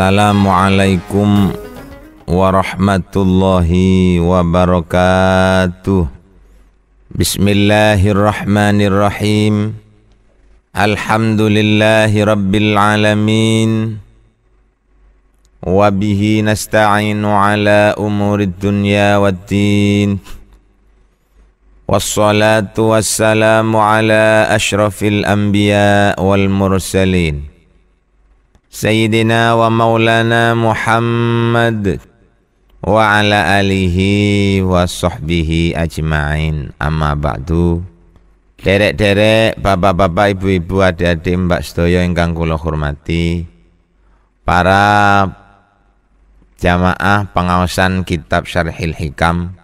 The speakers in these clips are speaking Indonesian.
Assalamualaikum warahmatullahi wabarakatuh. Bismillahirrahmanirrahim. Alhamdulillahi rabbil alamin. Wabihi nasta'inu ala umuri dunya waddin. Wassalatu wassalamu ala ashrafil anbiya wal mursalin. سيدنا ومولانا محمد وعلى آله وصحبه أجمعين أما بعد Derek-derek, bapak-bapak, ibu-ibu, adik-adik, mbak yang ingkang kula hormati Para jamaah pengawasan kitab Syarhil Hikam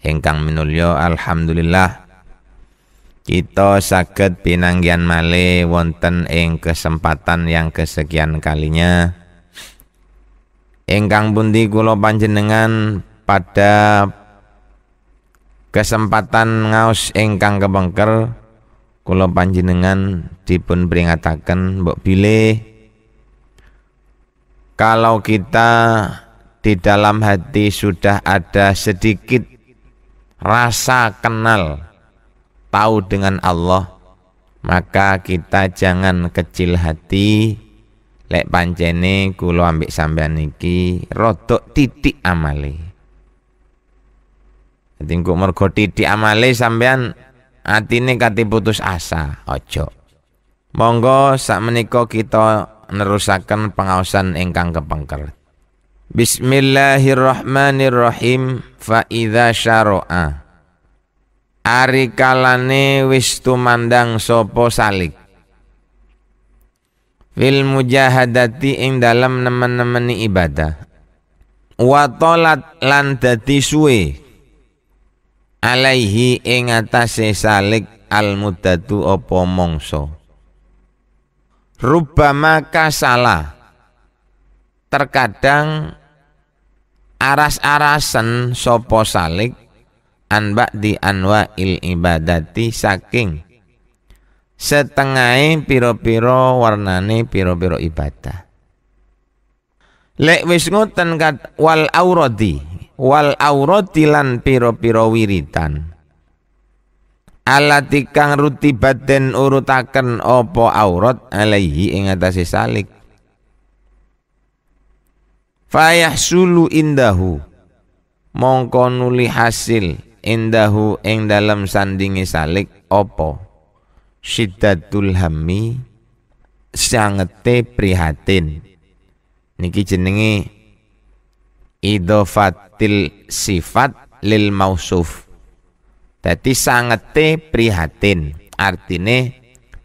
Ingkang minulio. Alhamdulillah kita sakit pinanggian male wonten ing kesempatan yang kesekian kalinya ingkang pundi kula panjenengan pada kesempatan ngaus ingkang kebengker kula panjenengan dipun peringataken mbok bilih kalau kita di dalam hati sudah ada sedikit rasa kenal tahu dengan Allah maka kita jangan kecil hati lek pancene kula ambek sampean niki rodok titik amale Dadi engko mergo titik amale sampean atine kate putus asa ojo monggo sak menika kita nerusakan pengaosan ingkang kepengker Bismillahirrahmanirrahim fa idza syara'a Ari kalane wis tumandang sopo salik Fil mujahadati ing dalam nemen-nemeni ibadah Watolat lan dati suwe Alaihi ing atase salik al mudatu opo mongso Rubama kasala Terkadang aras-arasan sopo salik an ba'di anwa'il ibadati saking setengah piro-piro warnane piro-piro ibadah lek wis ngoten kat wal auradi wal auradi lan piro-piro wiritan alati kang ruti den urutaken opo aurat alaihi ing atase salik fayahsulu indahu mongkonuli hasil indahu ing dalam sandingi salik opo syiddatul hammi sangete prihatin niki jenenge idofatil sifat lil mausuf dadi sangete prihatin artine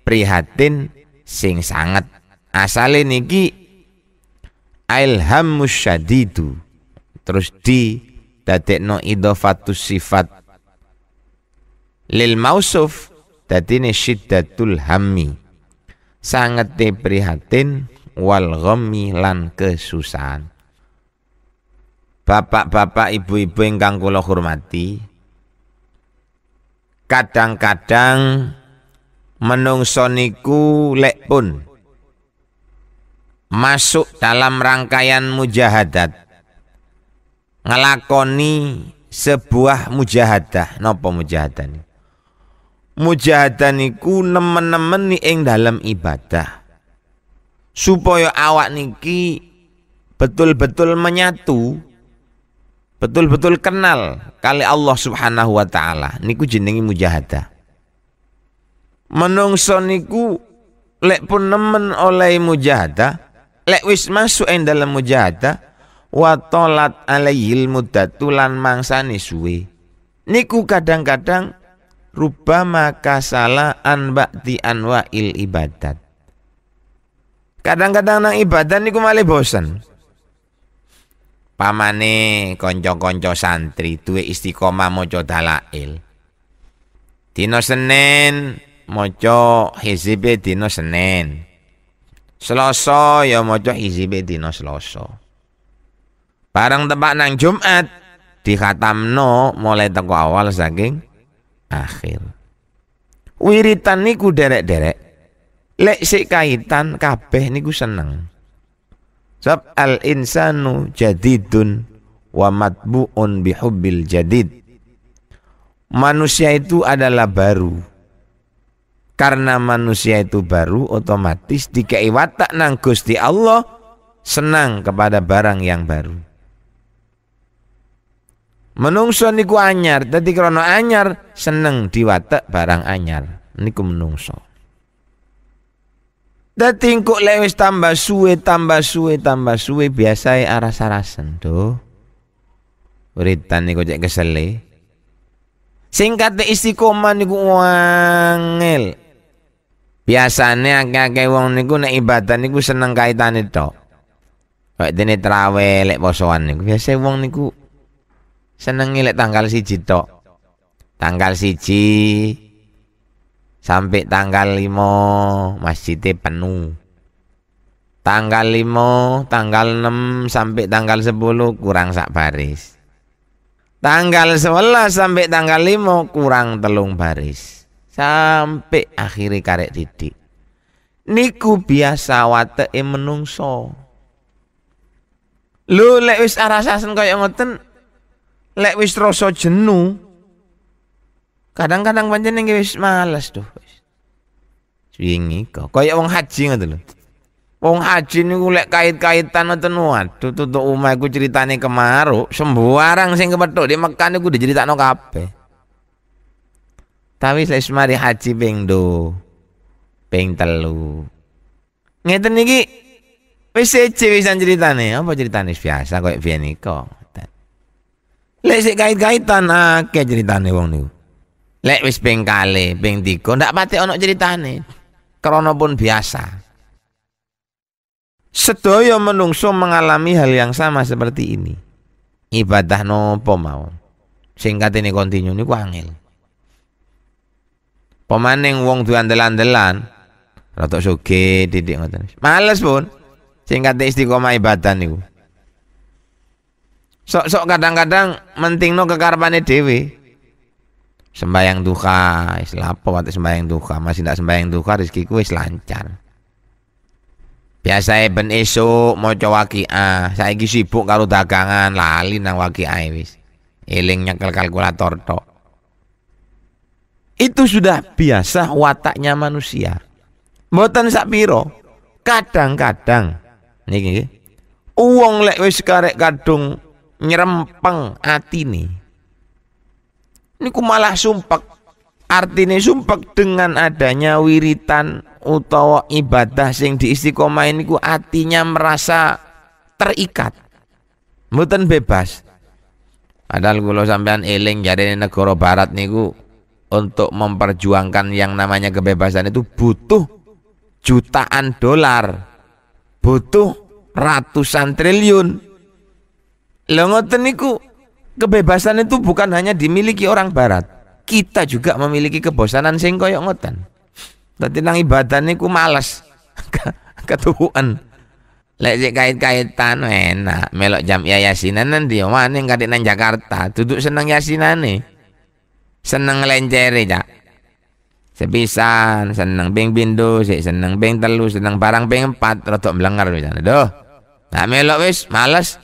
prihatin sing sangat asale niki ilhamus syadidu terus di ido fatu sifat lil mausuf dadine syiddatul hammi sangat prihatin wal ghammi lan kesusahan Bapak-bapak, ibu-ibu ingkang kula hormati, kadang-kadang menungso niku lek pun masuk dalam rangkaian mujahadat ngelakoni sebuah mujahadah nopo mujahadah niku mujahadah niku nemen-nemen ing dalam ibadah supaya awak niki betul-betul menyatu betul-betul kenal kali Allah Subhanahu wa taala niku jenengi mujahadah menungso niku lek pun nemen oleh mujahadah lek wis masuk ing dalam mujahadah wa tolat alaihil muddatulan mangsane suwe niku kadang-kadang rubama kasala an ba'di anwa'il ibadat kadang-kadang nang ibadat niku malah bosan. pamane konjo-konjo santri duwe istiqomah maca dalail Tino senen maca hizibe tino senen. Seloso ya maca hizibe tino seloso. Barang tempat nang Jumat dikhatamno mulai teko awal saking akhir. Wiritan niku derek-derek. Lek sik kaitan kabeh niku seneng. Sab al insanu jadidun wa matbu'un bihubbil jadid. Manusia itu adalah baru. Karena manusia itu baru otomatis dikei watak nang Gusti Allah senang kepada barang yang baru. Menungso niku anyar, dadi krana anyar seneng diwatek barang anyar. Niku menungso. Dadi engko lek tambah suwe, tambah suwe, tambah suwe biasa aras-arasen, Duh. Wiritan niku cek kesele. Singkat kate istiqomah niku wangel. biasanya agak-agak wong niku nek ibadah niku seneng kaitan itu. Kayak dene trawe lek posoan niku biasa wong niku seneng lek tanggal siji tok. Tanggal siji sampai tanggal limo masjidnya penuh. Tanggal limo, tanggal enam sampai tanggal sepuluh kurang sak baris. Tanggal sebelas sampai tanggal limo kurang telung baris. Sampai akhiri karek titik. Niku biasa wate menungso. Lu lek wis arasasen kaya ngoten, lek wis rasa jenu kadang-kadang panjenengan -kadang wis malas tuh wingi kok kaya wong haji ngono lho Wong haji niku lek kait-kaitan ngoten waduh tutuk omah iku critane kemaru sembarang sing kepethuk di Mekah niku diceritakno kabeh. Tapi lek mari haji ping do ping telu. Ngeten niki wis seje wis ceritane, apa ceritane biasa koyo biyen Lek sik kait-kaitan akeh ah, ceritane wong niku. Lek wis ping kali, ping tiga ndak pati ana ceritane. Krana pun biasa. Sedaya menungso mengalami hal yang sama seperti ini. Ibadah nopo mau. Singkat ini kontinu niku angel. Pemaning wong delan-delan andelan suke sugih titik ngoten. Males pun singkat istiqomah ibadah niku sok-sok kadang-kadang mentingno kekarpane Dewi sembayang duka wis lapo waktu sembayang duka masih tidak sembayang duka rezekiku is lancar biasa ben esuk a saya saiki sibuk kalau dagangan lali nang waki waqiah wis eling nyekel kalkulator to. itu sudah biasa wataknya manusia mboten sak piro kadang-kadang niki uang lek wis karek kadung nyerempeng ini ku malah sumpek. artinya sumpek dengan adanya wiritan utawa ibadah sing ini ku atinya merasa terikat. Mutan bebas. Padahal kula sampean eling jadi negara barat nih niku untuk memperjuangkan yang namanya kebebasan itu butuh jutaan dolar. Butuh ratusan triliun Lho ngoten niku kebebasan itu bukan hanya dimiliki orang barat. Kita juga memiliki kebosanan sing koyo ngoten. Dadi nang ibadah niku males. Ketuhuan. Lek sik kait-kaitan enak, melok jam ya yasinan nang ndi maning nang Jakarta, duduk seneng yasinane. Seneng lencere cak. Sepisan seneng bing bindu, sik seneng bing telu, seneng barang bing empat, rodok mlengar pisan. Duh. Tak melok wis males.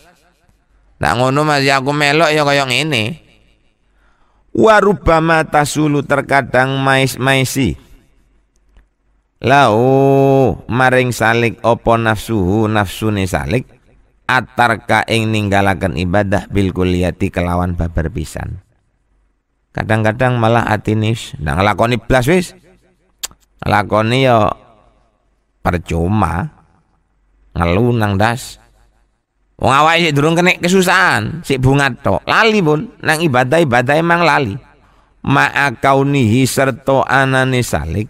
Nah ngono mas ya aku melok ya ini Warubah mata sulu terkadang mais-maisi. Lau maring salik opo nafsuhu nafsune salik atarka ing ninggalakan ibadah bil kuliyati kelawan babar pisan. Kadang-kadang malah atinis nah lakoni blas wis. Lakoni yo percuma ngelunang nang das Wong awak sik durung kena kesusahan, sik bungat tok. Lali pun nang ibadah-ibadah emang lali. Ma'akaunihi serta anane salik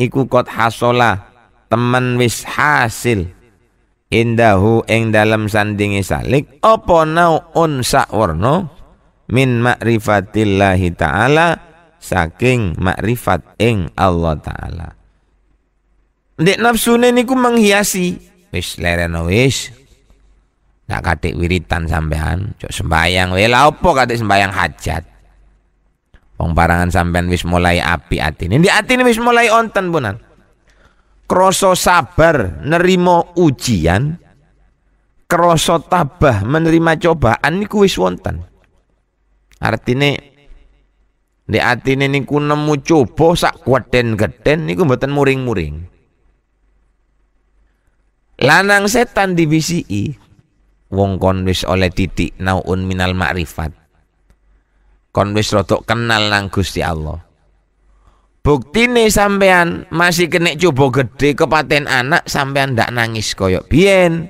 iku kot hasola temen wis hasil indahu ing dalam sandingi salik apa naun sakwarno min makrifatillahi ta'ala saking makrifat ing Allah ta'ala Ndek nafsu niku menghiasi wis lereno wis Nak katik wiritan sampean, cok sembayang. Wae lha katik sembayang hajat. Wong barangan sampean wis mulai api ati ini, Di ini wis mulai onten punan. Kroso sabar nerimo ujian, kroso tabah menerima cobaan niku wis wonten. Artine di ati ini niku nemu coba sak kuaten geden niku mboten muring-muring. Lanang setan di BCI wong kon wis oleh titik naun minal ma'rifat kon wis rotok kenal nang Gusti Allah nih sampean masih kena coba gede kepaten anak sampean ndak nangis koyok biyen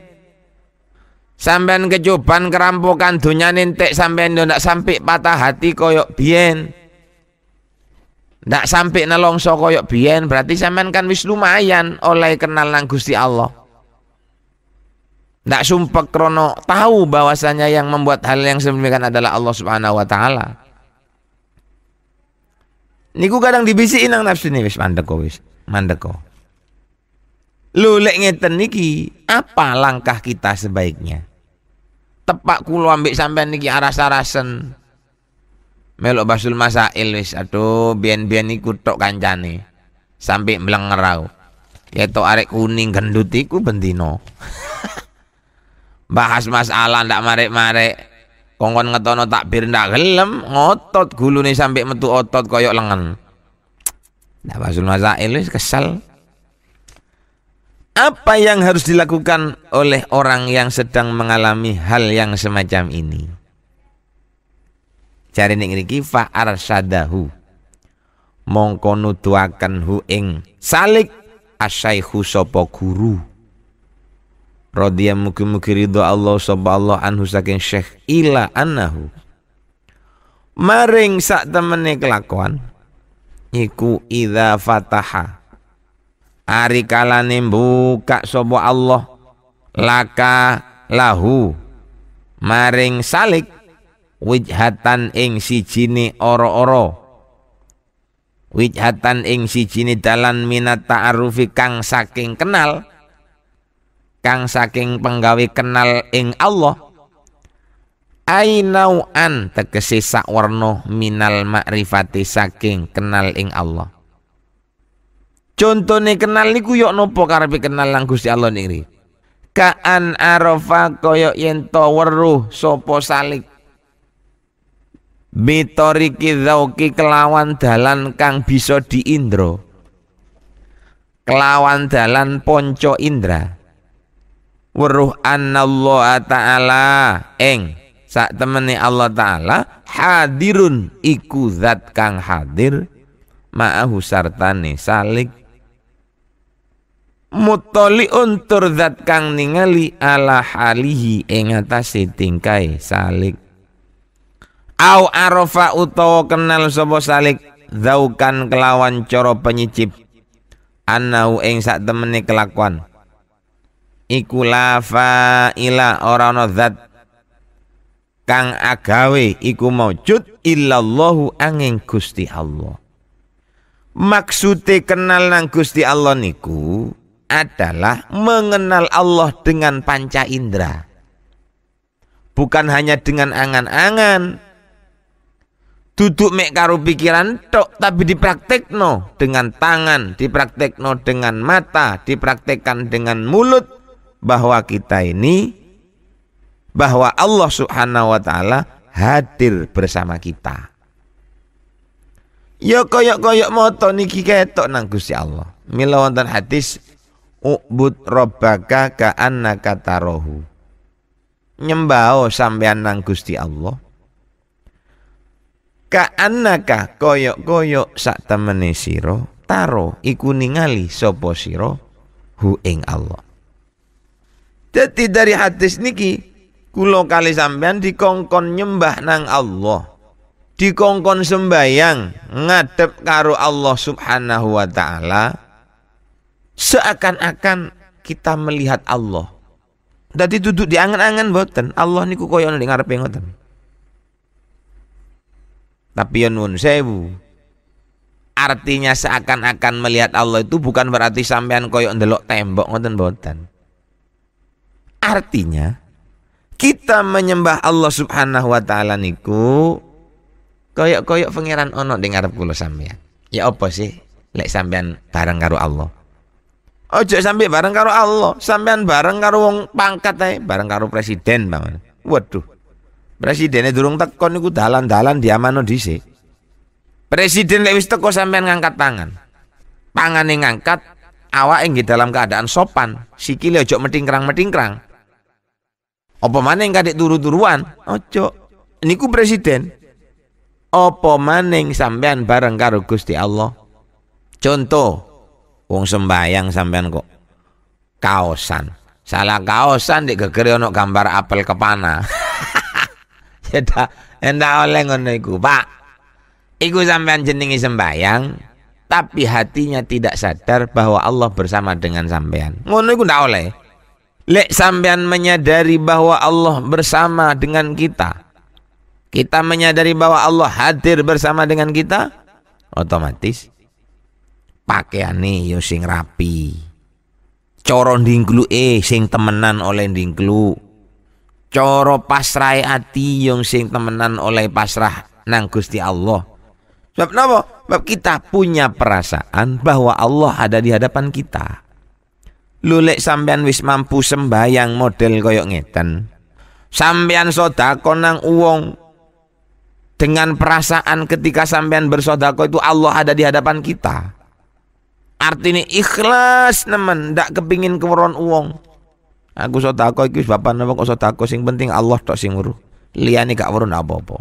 sampean kecoban kerampokan dunia nintek sampean ndak sampai patah hati koyok biyen ndak sampai nelongso koyok biyen berarti sampean kan wis lumayan oleh kenal nang Gusti Allah tidak sumpah krono tahu bahwasanya yang membuat hal yang sedemikian adalah Allah Subhanahu wa taala. Niku kadang dibisikin nang nafsu ini wis mandeko wis, mandeko. Lho lek ngeten niki, apa langkah kita sebaiknya? Tepak kulo ambek sampean niki aras-arasen. Melok basul masail wis, aduh biyen-biyen niku tok kancane. Sampai melengerau. tok arek kuning gendut iku bendino. bahas masalah ndak marek-marek kongkon ngetono takbir ndak gelem ngotot gulune sampai metu otot koyok lengan ndak basul masail kesal apa yang harus dilakukan oleh orang yang sedang mengalami hal yang semacam ini? Cari ning riki fa arsadahu. Mongko nuduaken hu ing salik asyaihu sapa guru radhiya mugi-mugi ridho Allah subhanahu anhu saking Syekh ila annahu maring sak temene kelakuan iku idza fataha ari kalane buka sapa Allah laka lahu maring salik wijhatan ing sijine ora-ora wijhatan ing sijine dalan minat ta'arufi kang saking kenal kang saking penggawe kenal ing Allah ainau an tegese warno minal makrifati saking kenal ing Allah Contone kenal niku yok ya nopo karepe kenal nang Gusti Allah niki. Kaan arafa koyok yen to weruh salik. Bitoriki zauki kelawan dalan kang bisa diindro, Kelawan dalan ponco indra. Anna Allah ta'ala eng sak temene Allah taala hadirun iku zat kang hadir ma'ahu sartane salik mutoli untur zat kang ningali ala halihi ing atase tingkai salik au arafa utawa kenal sobo salik zaukan kelawan coro penyicip anau eng sak temene kelakuan iku lafa ila ora ana zat kang agawe iku maujud illallahu angin Gusti Allah maksude kenal nang Gusti Allah niku adalah mengenal Allah dengan panca indera bukan hanya dengan angan-angan duduk mek karo pikiran tok tapi dipraktekno dengan tangan dipraktekno dengan mata dipraktekkan dengan mulut bahwa kita ini bahwa Allah Subhanahu wa taala hadir bersama kita. Ya koyok-koyok moto niki ketok nang Gusti Allah. Mila wonten hadis ubud robbaka kata tarahu. Nyembao sampean nang Gusti Allah. ka koyok-koyok sak temene siro taro iku ningali sapa siro hu ing Allah. Jadi dari hadis niki kulo kali sampean dikongkon nyembah nang Allah. Dikongkon sembayang ngadep karo Allah Subhanahu wa taala seakan-akan kita melihat Allah. Dadi duduk di angan-angan boten. Allah niku koyo ning ngarepe ngoten. Tapi yen ya nuwun sewu, artinya seakan-akan melihat Allah itu bukan berarti sampean koyok ndelok tembok ngoten boten. Artinya kita menyembah Allah Subhanahu wa taala niku koyok-koyok pangeran ono ning ngarep kula sampean. Ya apa sih lek sampean bareng karo Allah? Ojo sampe bareng karo Allah, sampean bareng karo wong pangkat ae, bareng karo presiden bang, Waduh. Presidennya durung teko niku dalan-dalan diamano dhisik. Presiden lek wis teko sampean ngangkat tangan. Pangane ngangkat, awake nggih dalam keadaan sopan, sikile ojo metingkrang-metingkrang. Apa maning kadek turu-turuan? Ojo. Niku presiden. Apa maning sampean bareng karo Gusti Allah? Contoh, wong sembayang sampean kok kaosan. Salah kaosan dek gegere ono gambar apel kepana. ya enda ya oleh ngono iku, Pak. Iku sampean jenengi sembayang, tapi hatinya tidak sadar bahwa Allah bersama dengan sampean. Ngono iku ndak oleh. Lek sampean menyadari bahwa Allah bersama dengan kita. Kita menyadari bahwa Allah hadir bersama dengan kita, otomatis pakaiane yo ya sing rapi. dinglu eh sing temenan oleh dinglu. coro pasrah hati yang sing temenan oleh pasrah nang Gusti Allah. Sebab napa? Sebab kita punya perasaan bahwa Allah ada di hadapan kita. Lulek sampean wis mampu sembahyang model koyok ngeten. Sampean sodako nang uong dengan perasaan ketika sampean bersodako itu Allah ada di hadapan kita. Artinya ikhlas nemen, ndak kepingin kemuron uong. Aku sodako iki bapak nama kok sodako sing penting Allah tok sing nguruh. Liani gak apa-apa.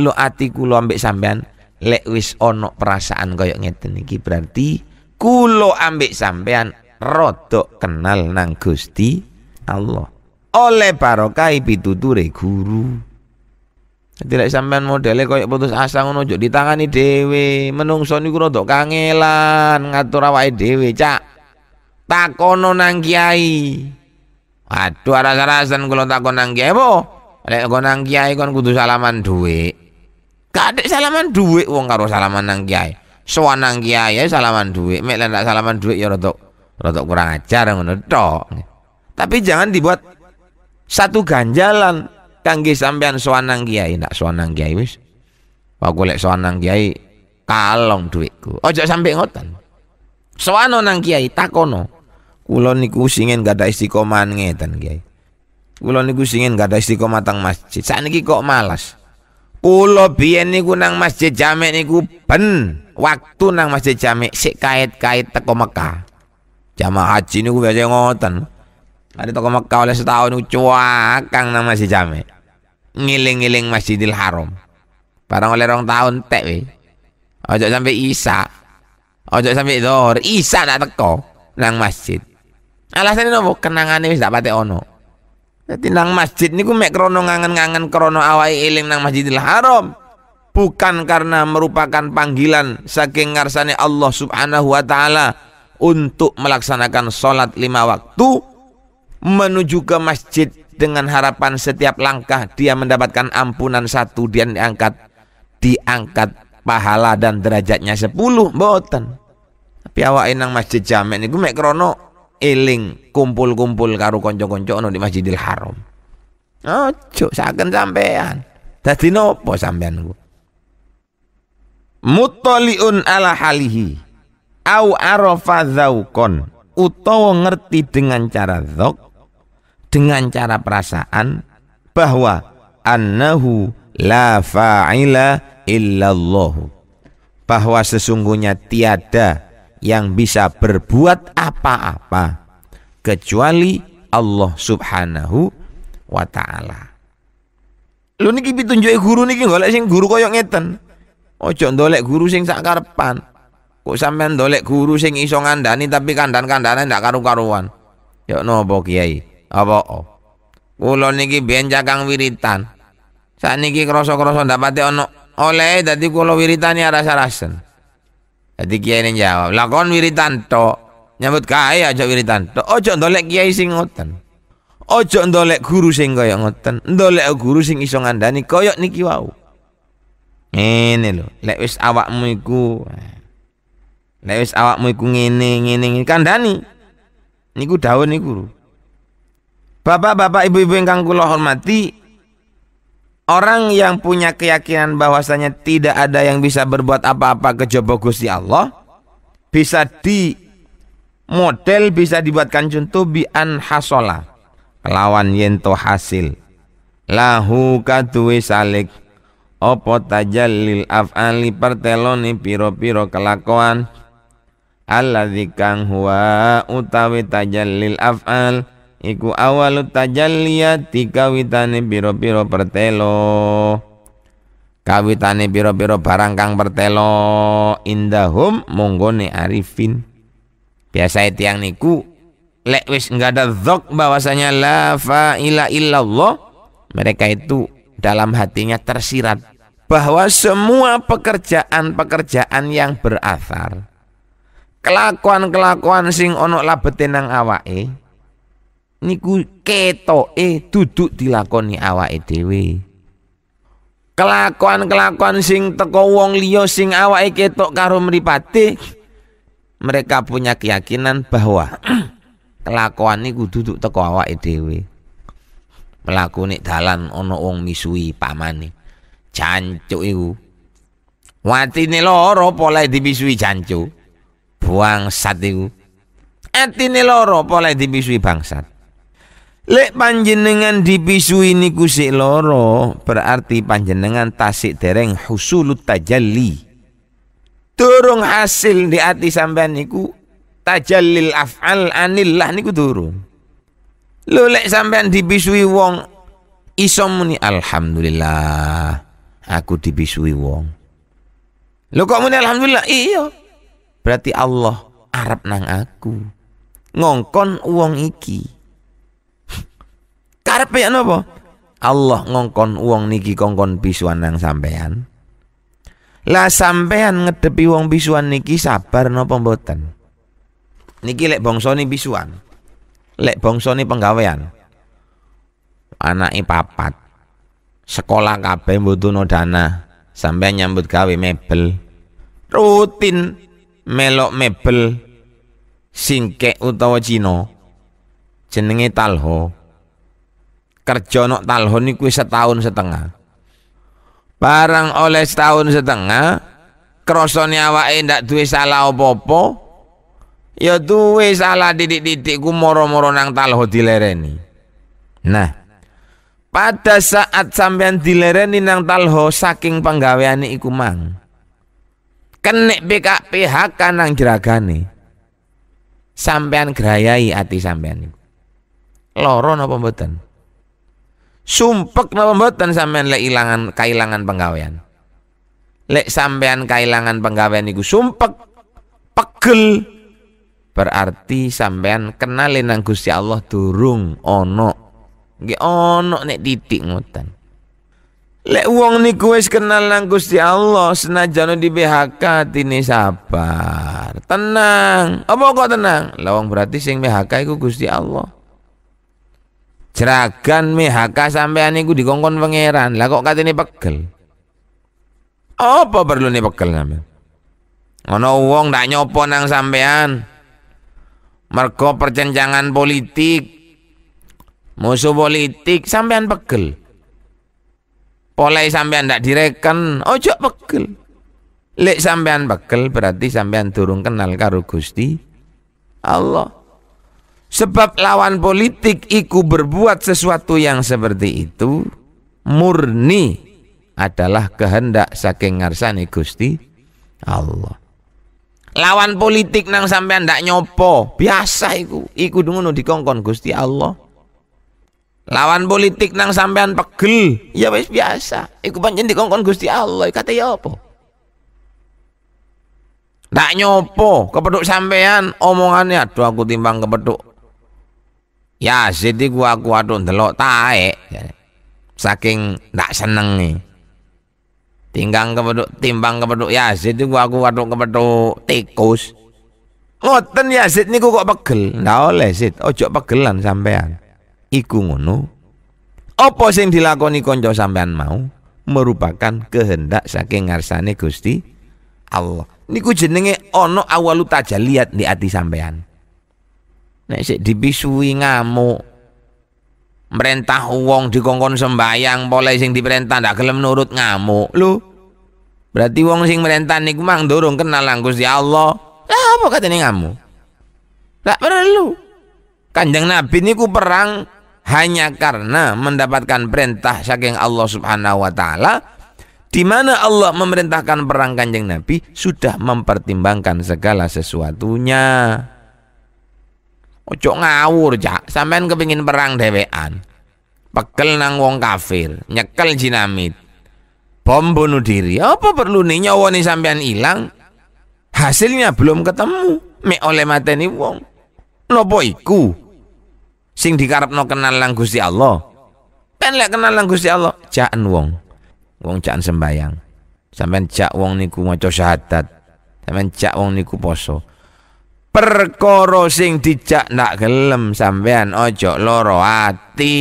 Lo atiku lu ambek sampean lek wis ono perasaan koyok ngeten iki berarti kulo ambek sampean rodok kenal nang Gusti Allah oleh barokai pituture guru Tidak sampean modelnya koyak putus asa ngono ojo ditangani dhewe. Menungso niku rada kangelan ngatur awake dewe Cak. Takono nang kiai. Aduh rasa arasan kula takon nang kiai apa? Lek kon nang kiai kon kudu salaman dhuwit. Kadek salaman dhuwit wong karo salaman nang kiai. Sewanang kiai salaman duit, mek lek salaman duit ya rodok rodok kurang ajar ngono tok. Tapi jangan dibuat satu ganjalan kangge sampean sowanang kiai, ndak sowanang kiai wis. Aku lek kiai kalong duitku. Ojo sampe ngoten. Soano nang kiai takono. Kula niku singen ada istiqomah ngeten kiai. Kula niku singen gada istiqomah tang masjid. Sakniki kok malas. Kula biyen niku nang masjid jamek niku ben waktu nang Masjid Jami sik kait-kait teko Mekah. Jamaah haji niku biasa ngoten. Ada teko Mekah oleh setahun cuakang nang Masjid Jami. Ngiling-ngiling Masjidil Haram. Barang oleh orang tahun tek we. Ojo sampai Isa. Ojo sampai Dhuhr. Isa nak teko nang masjid. Alasan ini nopo kenangane wis dak patek ono. Jadi nang masjid niku mek krono ngangan-ngangan krono awai iling nang Masjidil Haram bukan karena merupakan panggilan saking ngarsane Allah Subhanahu wa taala untuk melaksanakan sholat lima waktu menuju ke masjid dengan harapan setiap langkah dia mendapatkan ampunan satu dia diangkat diangkat pahala dan derajatnya sepuluh boten tapi awak enang masjid jamek niku mek krono eling kumpul-kumpul karo konco-konco no di Masjidil Haram ojo saken sampean dadi nopo sampean gue mutoliun ala halihi au arofa zaukon utawa ngerti dengan cara zok dengan cara perasaan bahwa annahu la fa'ila illallah bahwa sesungguhnya tiada yang bisa berbuat apa-apa kecuali Allah Subhanahu wa taala. Lu niki pitunjuke guru niki golek sing guru koyo ngeten. Ojo ndolek guru sing sak karepan. Kok sampean ndolek guru sing iso ngandani tapi kandang kandane ndak karu-karuan. yo ya nopo kiai? Apa? Kula niki biyen cakang wiritan. Sakniki krasa-krasa ndapate ono oleh dadi kula wiritani aras-arasen. Dadi kiai ning jawab, Lakon wiritan to nyambut gawe aja wiritan to Ojo ndolek kiai sing ngoten." Ojo ndolek guru sing kaya ngoten, ndolek guru sing iso ngandani kaya niki wau. Ngene loh lewis wis awakmu iku lek wis awakmu iku ngene ngene kandhani. Niku dawuh niku. Bapak-bapak ibu-ibu yang kula hormati, orang yang punya keyakinan bahwasanya tidak ada yang bisa berbuat apa-apa kejaba Gusti Allah bisa di model bisa dibuatkan contoh bi an hasola lawan yento hasil lahu katwe salik opo tajallil af'ali perteloni piro-piro kelakuan alladzi kang huwa utawi tajallil af'al iku awalu tajalliyati kawitane piro-piro pertelo kawitane piro-piro barang kang pertelo indahum monggone arifin biasa tiang niku lek wis enggak ada dzok bahwasanya la fa ila illallah mereka itu dalam hatinya tersirat bahwa semua pekerjaan-pekerjaan yang berasar kelakuan-kelakuan sing ono labete nang awake niku ketoke duduk dilakoni awake dhewe kelakuan-kelakuan sing teko wong liya sing awake ketok karo mripate mereka punya keyakinan bahwa kelakuan niku duduk teko awake dhewe pelaku nek dalan ana wong misui pamane Jancuk iku. Watine lara apa dibisui jancuk. sat iku. Atine lara apa lek dibisui bangsat. Lek panjenengan dibisui niku sik loro, berarti panjenengan tasik dereng husulut tajalli. Turung hasil di ati sampean niku tajallil af'al anillah niku durung. Lho sampean dibisui wong isomuni alhamdulillah. Aku dibisui wong. Lo kok muni alhamdulillah? Iya. Berarti Allah Arab nang aku. Ngongkon uang iki. Karepe napa? Allah ngongkon uang niki kongkon bisuan nang sampean. Lah sampean ngedepi wong bisuan niki sabar napa mboten? Niki lek bongsoni bisuan. Lek bongsoni penggawean. Anake papat sekolah kabeh mbutuhno dana sampai nyambut gawe mebel rutin melok mebel singke utawa cino jenenge talho kerja nok talho niku setahun setengah barang oleh setahun setengah krasane awake ndak duwe salah apa-apa ya duwe salah didik didikku moro-moro nang talho dilereni nah pada saat sampean dilereni nang talho saking penggaweane iku mang kenek PK PHK nang jeragane sampean gerayai ati sampean iku loro napa mboten sumpek napa mboten sampean lek ilangan kailangan penggawean lek sampean kailangan penggawean iku sumpek pegel berarti sampean kenalin nang Gusti Allah durung ono Gak ono nek titik ngutan. Lek wong ni kuis kenal nang Gusti Allah, senajan di BHK tini sabar. Tenang. Apa kok tenang? Lawang berarti sing BHK iku Gusti Allah. Jeragan BHK sampean iku dikongkon pangeran. Lah kok katene pegel? Apa perlu nih pegel sampean? Ono wong ndak nyopo nang sampean. Mergo percenjangan politik Musuh politik sampean pegel. Polai sampean ndak direken, ojo pegel. Lek sampean pegel berarti sampean durung kenal karo Gusti Allah. Sebab lawan politik iku berbuat sesuatu yang seperti itu murni adalah kehendak saking ngarsane Gusti Allah. Lawan politik nang sampean ndak nyopo, biasa iku. Iku ngono dikongkon Gusti Allah lawan politik nang sampean pegel ya wis biasa iku pancen dikongkon Gusti Allah kata ya apa ndak nyopo kepeduk sampean omongannya aduh aku timbang kepeduk ya sedih gua aku aduh ndelok tae saking ndak seneng nih tinggang kepeduk timbang kepeduk ya sedih gua aku aduh kepeduk tikus ngoten ya sedih niku kok pegel ndak oleh sid ojo pegelan sampean iku ngono apa sing dilakoni kanca sampean mau merupakan kehendak saking ngarsane Gusti Allah niku jenenge ono awalu taja di ati sampean nek sik dibisui ngamuk merintah wong dikongkon sembayang boleh sing diperintah ndak gelem nurut ngamuk lho berarti wong sing merintah niku mang durung kenal Gusti Allah lah apa katene ngamuk lah perlu. Kanjeng Nabi niku perang hanya karena mendapatkan perintah saking Allah Subhanahu wa taala di mana Allah memerintahkan perang Kanjeng Nabi sudah mempertimbangkan segala sesuatunya. Ojo ngawur, Cak. Sampean kepingin perang dewean. Pekel nang wong kafir, nyekel jinamit, Bom bunuh diri. Apa perlu nih nyawa nih sampean hilang? Hasilnya belum ketemu. Mek oleh mateni wong. Nopo iku? sing dikarepno kenal lang Gusti Allah. Pen lek kenal lang Gusti Allah, jaen wong. Wong jaen sembayang. Sampeyan jak wong niku maca syahadat. Sampeyan jak wong niku poso. Perkara sing dijak ndak gelem sampeyan ojo loro ati.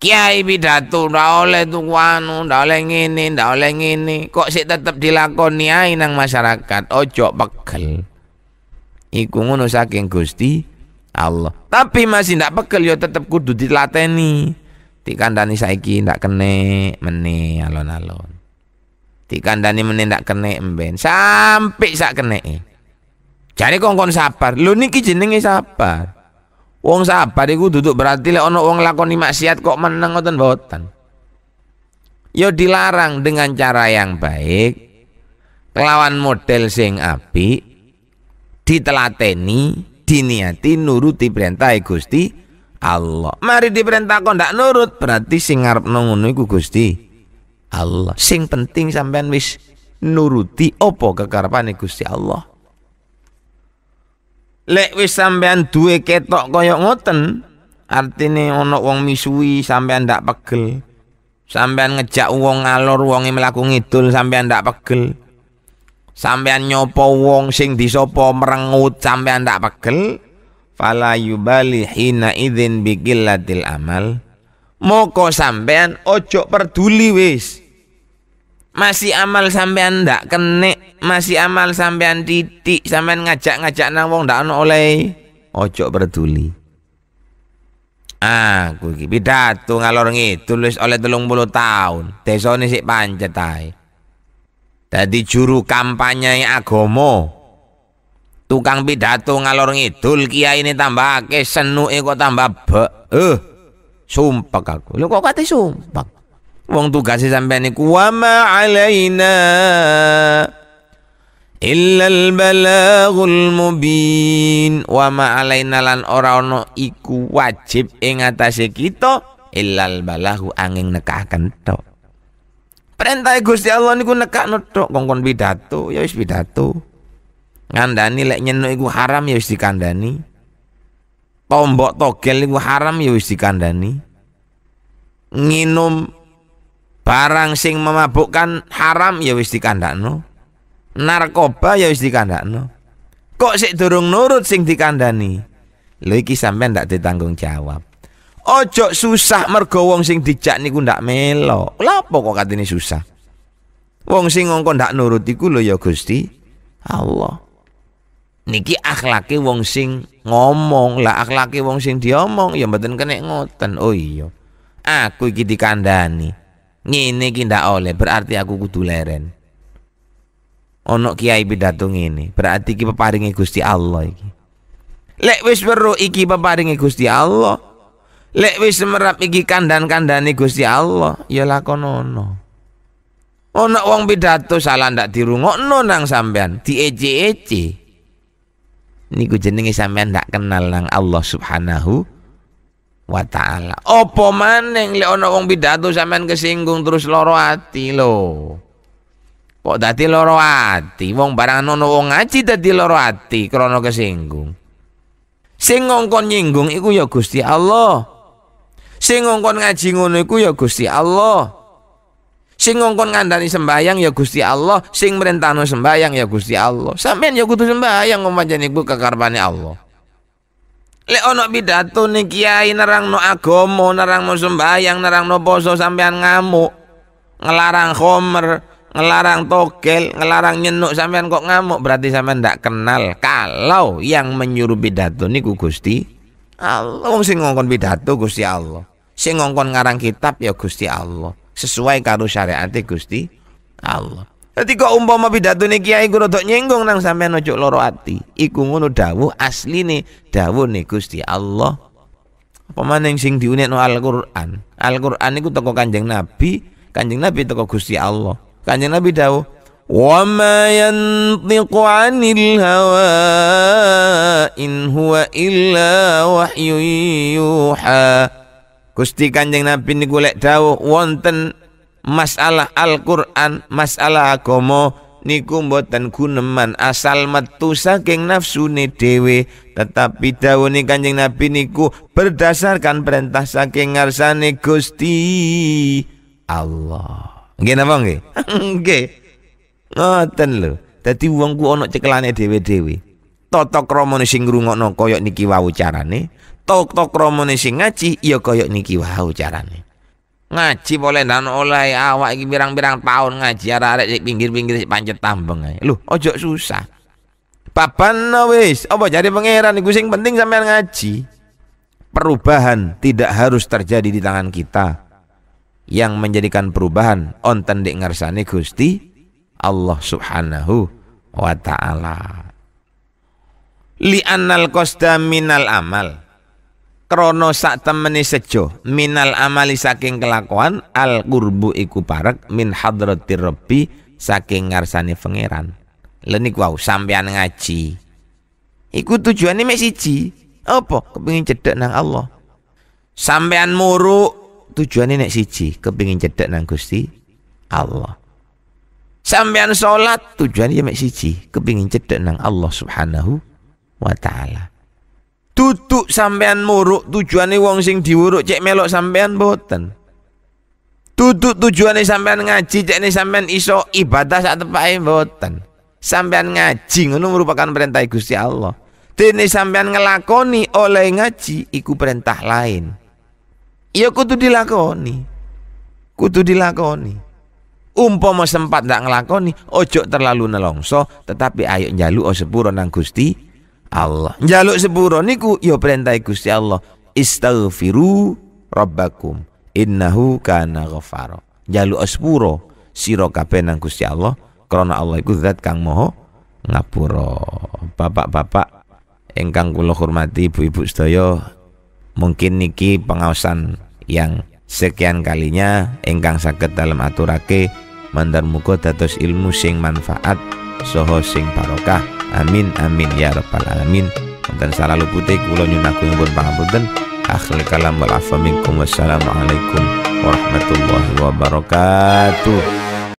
Kiai pidato ndak oleh tuku anu, ndak oleh ngene, ndak oleh ngene. Kok sik tetep dilakoni ae nang masyarakat, ojo pegel. Iku ngono saking Gusti. Allah. Tapi masih ndak pekel yo tetep kudu dilateni. Dikandani saiki ndak kene meni alon-alon. Dikandani meni ndak kene emben sampai sak kene. Jare kongkong sabar. Lu niki jenenge sabar. Wong sabar iku duduk berarti lek ana wong lakoni maksiat kok meneng ngoten mboten. Yo dilarang dengan cara yang baik. Lawan model sing api ditelateni diniati nuruti perintah Gusti Allah. Mari diperintah kok ndak nurut, berarti sing ngarepno ngono iku Gusti Allah. Sing penting sampean wis nuruti opo kekarepane Gusti Allah. Lek wis sampean duwe ketok koyok ngoten, artine ana wong misuwi sampean ndak pegel. Sampean ngejak wong ngalor wonge mlaku ngidul sampean ndak pegel sampean nyopo wong sing disopo merengut sampean tak pegel fala yubali hina idin bikillatil amal moko sampean ojo perduli wis masih amal sampean ndak kene masih amal sampean titik sampean ngajak-ngajak nang wong ndak ono oleh ojo perduli ah kuwi pidato ngalor ngidul wis oleh 30 tahun desane sik pancet ae Dadi juru kampanye agomo. Tukang pidato ngalor ngidul kiai ini tambah ake senuke kok tambah be. Eh, aku. Lho kok kate sumpah? Wong tugasnya sampai niku wa ma alaina illal balaghul mubin wa ma alaina lan ora ono iku wajib ing atase kita illal balahu angin nekaken tok Perintah Gusti Allah niku nekakno tok kongkon pidato, ya wis pidato. Ngandani lek nyenuk iku haram ya wis dikandani. Tombok togel iku haram ya wis dikandani. Nginum barang sing memabukkan haram ya wis dikandakno. Narkoba ya wis dikandakno. Kok sik durung nurut sing dikandani? Lho iki sampean ndak ditanggung jawab. Ojo susah mergo wong sing dijak niku ndak melo. Lapa kok katene susah? Wong sing ngongkon ndak nurut iku lho ya Gusti Allah. Niki akhlake wong sing ngomong, lah akhlake wong sing diomong ya mboten kene ngoten. Oh iya. Aku iki dikandani. Ngene iki ndak oleh, berarti aku kudu leren. Ono kiai pidato ngene, berarti iki peparinge Gusti Allah iki. Lek wis weruh iki peparinge Gusti Allah, Lek wis merap iki kandan-kandane Gusti Allah, ya lakonono. Ana wong pidato salah ndak dirungokno nang sampean, diece-ece. Niku jenenge sampean ndak kenal nang Allah Subhanahu wa taala. Apa yang lek ana wong pidato sampean kesinggung terus loro ati lho. Kok dadi loro ati? Wong barang ana wong ngaji dadi loro ati krana kesinggung. Sing ngongkon nyinggung iku ya Gusti Allah. Sing ngongkon ngaji ngono iku ya Gusti Allah. Sing ngongkon ngandani sembahyang ya Gusti Allah, sing merintahno sembahyang ya Gusti Allah. Sampeyan ya kudu sembahyang pancen iku kekarpane Allah. Lek ono pidato nih kiai nerangno agama, nerangno sembahyang, nerangno poso sampean ngamuk. Ngelarang khomer, ngelarang togel, ngelarang nyenuk sampean kok ngamuk berarti sampean ndak kenal. Kalau yang menyuruh pidato niku Gusti Allah wong sing ngongkon pidato Gusti Allah. Sing ngongkon ngarang kitab ya Gusti Allah. Sesuai karo syariat Gusti Allah. Dadi kok umpama nih kiai ku rodok nyenggung nang sampean ojo loro ati. Iku ngono dawuh asline dawuhne Gusti Allah. Apa maning sing diunekno Al-Qur'an. Al-Qur'an iku teko Kanjeng Nabi, Kanjeng Nabi teko Gusti Allah. Kanjeng Nabi dawuh وما ينطق عن الهوى إن هو إلا وحي يوحى Gusti Kanjeng Nabi niku lek dawuh wonten masalah Al-Qur'an, masalah agama niku mboten guneman asal metu saking nafsune dhewe tetapi dawuhne Kanjeng Nabi niku berdasarkan perintah saking ngarsane Gusti Allah. Nggih napa nggih? Nggih. Ngoten lho. Dadi wong ku ana cekelane dhewe-dhewe. Tata romo sing ngrungokno kaya niki wau carane tok-tok romone sing ngaji ya kaya niki wau carane. Ngaji boleh dan oleh awak iki pirang-pirang tahun ngaji arek-arek di pinggir-pinggir pancet tambeng ae. Lho, ojo susah. Papan wis, apa jadi pangeran iku sing penting sampean ngaji. Perubahan tidak harus terjadi di tangan kita. Yang menjadikan perubahan onten dik ngarsane Gusti Allah Subhanahu wa taala. Li'annal qasda minal amal krono sak temeni sejo minal amali saking kelakuan al kurbu iku parek min hadrati rabbi saking ngarsane pangeran Lenik wow, sampean ngaji iku tujuan mek siji apa kepingin cedek nang Allah sampean muru tujuan nek siji kepingin cedek nang Gusti Allah sampean salat tujuane ya mek siji kepengin cedek nang Allah Subhanahu wa taala duduk sampean muruk tujuane wong sing diwuruk cek melok sampean boten duduk tujuane sampean ngaji cek ini sampean iso ibadah saat tepake boten sampean ngaji ngono merupakan perintah Gusti Allah dene sampean ngelakoni oleh ngaji iku perintah lain iya kutu dilakoni kutu dilakoni umpo umpama sempat ndak ngelakoni ojo terlalu nelongso tetapi ayo njalu o sepuro nang Gusti Allah. Jaluk sepuro niku yo ya perintah Gusti Allah. Istaghfiru rabbakum innahu kana ghafara. Jaluk sepuro sira kabeh nang Gusti Allah karena Allah iku zat kang moho ngapuro. Bapak-bapak engkang kula hormati ibu-ibu sedaya mungkin niki pengausan yang sekian kalinya engkang sakit dalam aturake mandar muga dados ilmu sing manfaat soho sing barokah amin amin ya rabbal alamin wonten selalu putih kula yang agung pangapunten akhir kalam wal afa wassalamualaikum warahmatullahi wabarakatuh